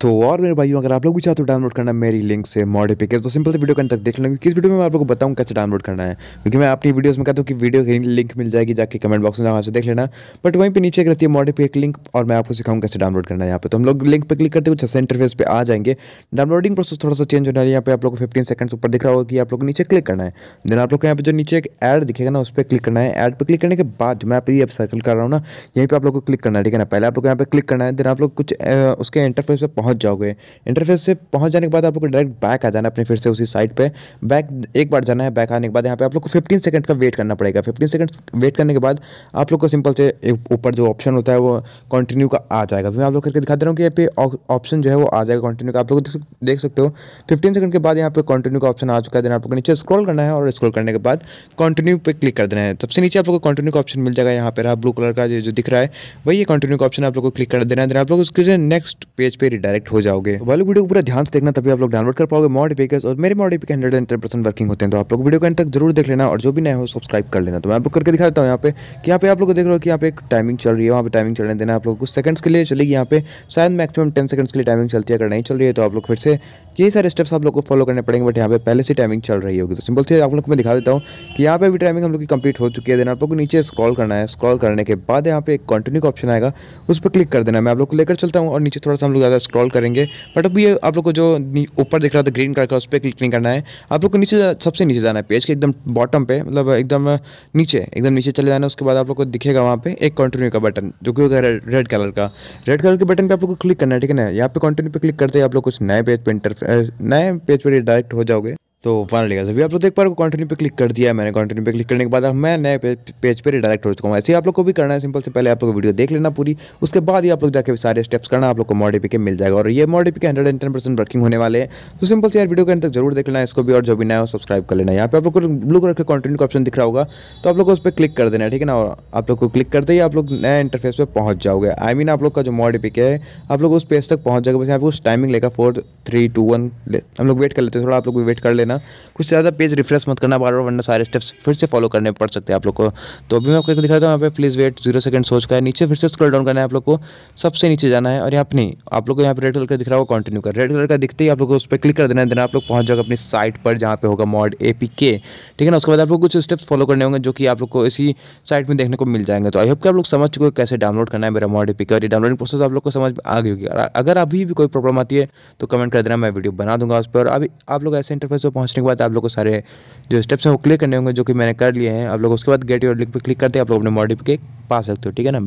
तो और मेरे भाइयों अगर आप लोग भी चाहते हो डाउनलोड करना मेरी लिंक से मॉडी पे तो सिंपल से वीडियो कहीं तक देख लेंगे किस वीडियो में मैं आप लोग को बताऊँ कैसे डाउनलोड करना है क्योंकि मैं अपनी वीडियोस में कहता हूँ कि वीडियो की लिंक मिल जाएगी जाके कमेंट बॉक्स में वहाँ से देख लेना बट वहीं पर नीचे एक रहती है मॉडी पे एक लिंक और मैं आपको सिखाऊँ कैसे डाउनलोड करना है यहाँ पर तो हम लोग लिंक पर क्लिक करते कुछ ऐसे इंटरफेस पर आ जाएंगे डाउनलोडिंग प्रोसेस थोड़ा सा चेंज होने वाली है यहाँ पर आप लोग को फिफ्टीन सेकंड ऊपर दिख रहा होगा कि आप लोग नीचे क्लिक करना है देन आप लोग को यहाँ पर जो नीचे एक एड दिखेगा ना उस पर क्लिक करना है एड पर क्लिक करने के बाद मैं आप ये सर्कल कर रहा हूँ ना यहीं पर आप लोग को क्लिक करना है ठीक है ना पहले आप लोग यहाँ पर क्लिक करना है देन आप लोग कुछ उसके इंटरफेस पर पहुंच जाओगे इंटरफेस से पहुंच जाने के बाद आप लोग को डायरेक्ट बैक आ जाना अपने फिर से उसी साइट पे बैक एक बार जाना है बैक आने के बाद यहाँ पे आप लोग को फिफ्टीन सेकंड का वेट करना पड़ेगा फिफ्टीन सेकंड वेट करने के बाद आप लोग को सिंपल से ऊपर जो ऑप्शन होता है वो कंटिन्यू का आ जाएगा मैं आप लोग करके दिखा दे रहा हूँ कि यहाँ पे ऑप्शन जो है वो आ जाएगा कंटिन्यू का आप लोग देख सकते हो फिफ्टीन सेकंड के बाद यहाँ पे कंटिन्यू का ऑप्शन आ चुका है आप लोग को नीचे स्क्रॉल करना है और स्क्रॉल करने के बाद कंटिन्यू पे क्लिक कर देना है सबसे नीचे आप लोग को कंटिन्यू का ऑप्शन मिल जाएगा यहाँ पर रहा ब्लू कलर का जो दिख रहा है वही कंटिन्यू का ऑप्शन आप लोग को क्लिक कर देना है देन आप लोग उसके नेक्स्ट पेज पर रिडायरेक्ट डायरेक्ट हो जाओगे तो वाली वीडियो को पूरा ध्यान से देखना तभी आप लोग डाउनलोड कर पाओगे मॉड और मेरे मॉड पे हंड्रेड एंड परसेंट वर्किंग होते हैं तो आप लोग वीडियो को एंड तक जरूर देख लेना और जो भी नए हो सब्सक्राइब कर लेना तो मैं बुक करके दिखा देता हूँ यहाँ पे कि यहाँ पे आप लोग देख रहे हो कि यहाँ पे एक टाइमिंग चल रही है वहाँ पर टाइमिंग चलने देना आप लोग कुछ सेकंड्स के लिए चलेगी यहाँ पे शायद मैक्सिमम टेन सेकंड्स के लिए टाइमिंग चलती है अगर नहीं चल रही है तो आप लोग फिर से ये सारे स्टेप्स आप लोग को फॉलो करने पड़ेंगे बट यहाँ पे पहले से टाइमिंग चल रही होगी तो सिंपल से आप लोग को मैं दिखा देता हूँ कि यहाँ पे भी टाइमिंग हम लोग की कंप्लीट हो चुकी है देना आप लोग को नीचे स्क्रॉल करना है स्क्रॉल करने के बाद यहाँ पे एक कंटिन्यू का ऑप्शन आएगा उस पर क्लिक कर देना मैं आप लोग को लेकर चलता हूँ और नीचे थोड़ा सा हम लोग ज़्यादा स्क्रॉल इंस्टॉल करेंगे बट अभी आप लोग को जो ऊपर दिख रहा था ग्रीन कलर का उस पर क्लिक नहीं करना है आप लोग को नीचे सबसे नीचे जाना है पेज के एकदम बॉटम पे मतलब एकदम नीचे एकदम नीचे चले जाना है उसके बाद आप लोग को दिखेगा वहाँ पे एक कंटिन्यू का बटन जो कि होगा रेड कलर का रेड कलर के बटन पर आप लोग को क्लिक करना है ठीक है ना यहाँ पे कंटिन्यू पे क्लिक करते ही आप लोग कुछ नए पेज पर इंटर नए पेज पर डायरेक्ट हो जाओगे तो फाइनली गया अभी आप लोग देख पा रहे हो कंटिन्यू पे क्लिक कर दिया मैंने कंटिन्यू पे क्लिक करने के बाद अब मैं नए पेज पे रिडायरेक्ट हो चुका हूँ ऐसे ही आप लोग को भी करना है सिंपल से पहले आप लोग वीडियो देख लेना पूरी उसके बाद ही आप लोग जाकर सारे स्टेप्स करना आप लोग को मॉडिफिक मिल जाएगा और ये मॉडिफिक hundred and ten percent working होने वाले हैं तो सिंपल से यार वीडियो के अंदर तक जरूर देख लेना इसको भी और जो भी नया हो सब्सक्राइब कर लेना यहाँ पे आप लोग को ब्लू कलर का कॉन्टिन्यू का ऑप्शन दिख रहा होगा तो आप लोग को उस पर क्लिक कर देना ठीक है ना और आप लोग को क्लिक करते ही आप लोग नए इंटरफेस पर पहुँच जाओगे आई मीन आप लोग का जो मॉडिफिक है आप लोग उस पेज तक पहुँच जाएगा बस यहाँ पे उस टाइमिंग लेगा फोर थ्री टू वन हम लोग वेट कर लेते हैं थोड़ा आप लोग वेट कर लेना देना कुछ ज़्यादा पेज रिफ्रेश मत करना बार बार वरना सारे स्टेप्स फिर से फॉलो करने पड़ सकते हैं आप लोग को तो अभी मैं आपको दिखा देता हूँ यहाँ पे प्लीज़ वेट जीरो सेकंड सोच का है नीचे फिर से स्क्रॉल डाउन करना है आप लोग को सबसे नीचे जाना है और यहाँ पर नहीं आप लोग को यहाँ पर रेड कलर का दिख रहा होगा कंटिन्यू कर रेड कलर का दिखते ही आप लोग को उस पर क्लिक कर देना है देना आप लोग पहुँच जाओगे अपनी साइट पर जहाँ पे होगा मॉड ए ठीक है ना उसके बाद आप लोग कुछ स्टेप्स फॉलो करने होंगे जो कि आप लोग को इसी साइट में देखने को मिल जाएंगे तो आई होप कि आप लोग समझ चुके कैसे डाउनलोड करना है मेरा मॉड ए पी और ये डाउनलोडिंग प्रोसेस आप लोग को समझ आ गई होगी अगर अभी भी कोई प्रॉब्लम आती है तो कमेंट कर देना मैं वीडियो बना दूंगा उस पर अभी आप लोग ऐसे इंटरफेस पर पहुँचने के बाद आप लोग को सारे जो स्टेप्स हैं वो क्लिक करने होंगे जो कि मैंने कर लिए हैं आप लोग उसके बाद गेट योर लिंक पर क्लिक करते हैं आप लोग अपने मॉडिफिक पा सकते हो ठीक है ना